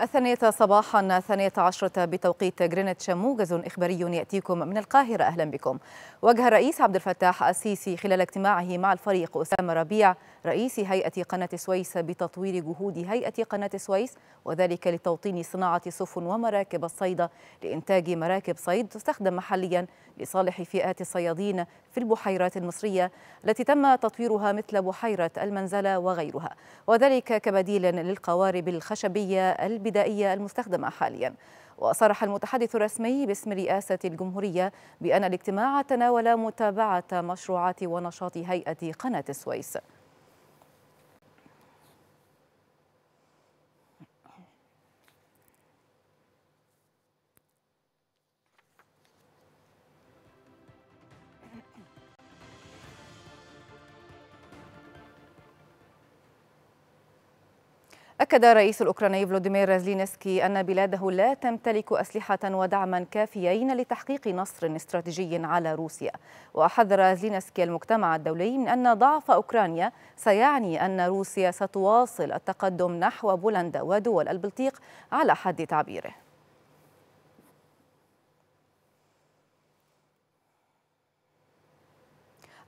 الثانية صباحا الثانية عشرة بتوقيت جرينتش موجز إخباري يأتيكم من القاهرة أهلا بكم وجه الرئيس عبد الفتاح السيسي خلال اجتماعه مع الفريق أسامة ربيع رئيس هيئة قناة السويس بتطوير جهود هيئة قناة السويس وذلك لتوطين صناعة سفن ومراكب الصيد لإنتاج مراكب صيد تستخدم محليا لصالح فئات الصيادين في البحيرات المصرية التي تم تطويرها مثل بحيرة المنزلة وغيرها وذلك كبديل للقوارب الخشبية الب البدائية المستخدمة حاليا وصرح المتحدث الرسمي باسم رئاسة الجمهورية بأن الاجتماع تناول متابعة مشروعات ونشاط هيئة قناة السويس أكد الرئيس الأوكراني فلوديمير زلينسكي أن بلاده لا تمتلك أسلحة ودعما كافيين لتحقيق نصر استراتيجي على روسيا وحذر زلينسكي المجتمع الدولي من أن ضعف أوكرانيا سيعني أن روسيا ستواصل التقدم نحو بولندا ودول البلطيق على حد تعبيره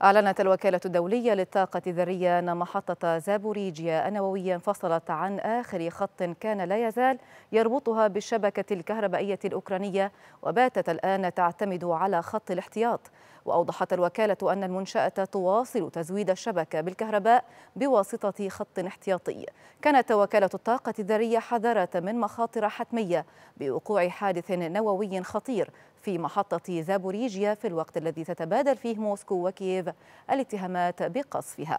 أعلنت الوكالة الدولية للطاقة الذرية أن محطة زابوريجيا النووية انفصلت عن آخر خط كان لا يزال يربطها بالشبكة الكهربائية الأوكرانية وباتت الآن تعتمد على خط الاحتياط وأوضحت الوكالة أن المنشأة تواصل تزويد الشبكة بالكهرباء بواسطة خط احتياطي كانت وكالة الطاقة الذرية حذرت من مخاطر حتمية بوقوع حادث نووي خطير في محطة زابوريجيا في الوقت الذي تتبادل فيه موسكو وكييف الاتهامات بقصفها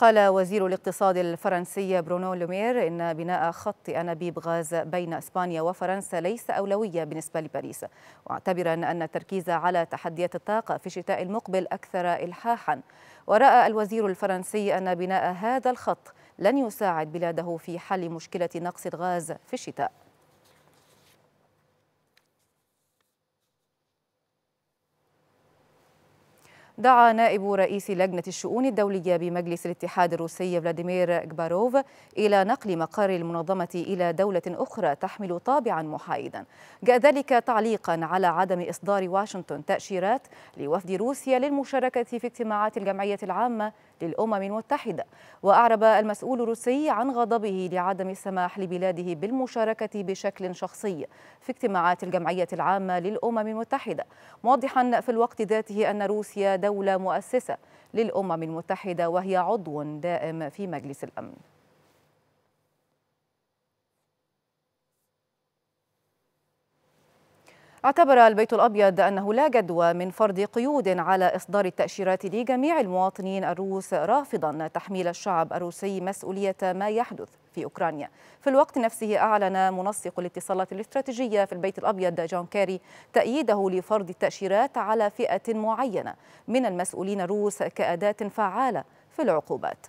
قال وزير الاقتصاد الفرنسي برونو لومير إن بناء خط أنابيب غاز بين إسبانيا وفرنسا ليس أولوية بالنسبة لباريس واعتبرا أن التركيز على تحديات الطاقة في الشتاء المقبل أكثر إلحاحا ورأى الوزير الفرنسي أن بناء هذا الخط لن يساعد بلاده في حل مشكلة نقص الغاز في الشتاء دعا نائب رئيس لجنة الشؤون الدولية بمجلس الاتحاد الروسي فلاديمير كباروف إلى نقل مقر المنظمة إلى دولة أخرى تحمل طابعا محايدا جاء ذلك تعليقا على عدم إصدار واشنطن تأشيرات لوفد روسيا للمشاركة في اجتماعات الجمعية العامة للأمم المتحدة وأعرب المسؤول الروسي عن غضبه لعدم السماح لبلاده بالمشاركة بشكل شخصي في اجتماعات الجمعية العامة للأمم المتحدة موضحا في الوقت ذاته أن روسيا دولة دولة مؤسسة للأمم المتحدة وهي عضو دائم في مجلس الأمن اعتبر البيت الأبيض أنه لا جدوى من فرض قيود على إصدار التأشيرات لجميع المواطنين الروس رافضا تحميل الشعب الروسي مسؤولية ما يحدث في أوكرانيا في الوقت نفسه أعلن منسق الاتصالات الاستراتيجية في البيت الأبيض جون كيري تأييده لفرض التأشيرات على فئة معينة من المسؤولين الروس كأداة فعالة في العقوبات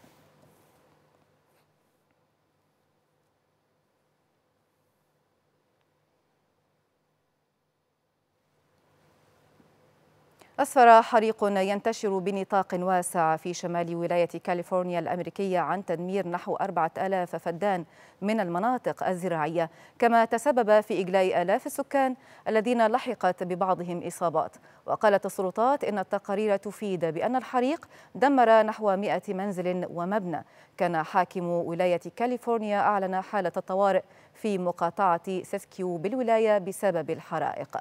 أسفر حريق ينتشر بنطاق واسع في شمال ولاية كاليفورنيا الأمريكية عن تدمير نحو 4000 فدان من المناطق الزراعية كما تسبب في إجلاء آلاف السكان الذين لحقت ببعضهم إصابات وقالت السلطات إن التقارير تفيد بأن الحريق دمر نحو 100 منزل ومبنى كان حاكم ولاية كاليفورنيا أعلن حالة الطوارئ في مقاطعة سيسكيو بالولاية بسبب الحرائق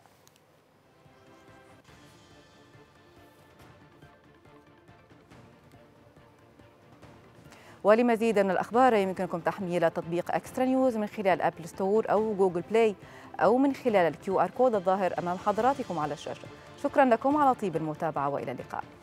ولمزيد من الأخبار يمكنكم تحميل تطبيق أكسترا نيوز من خلال أبل ستور أو جوجل بلاي أو من خلال الكيو آر كود الظاهر أمام حضراتكم على الشاشة شكرا لكم على طيب المتابعة وإلى اللقاء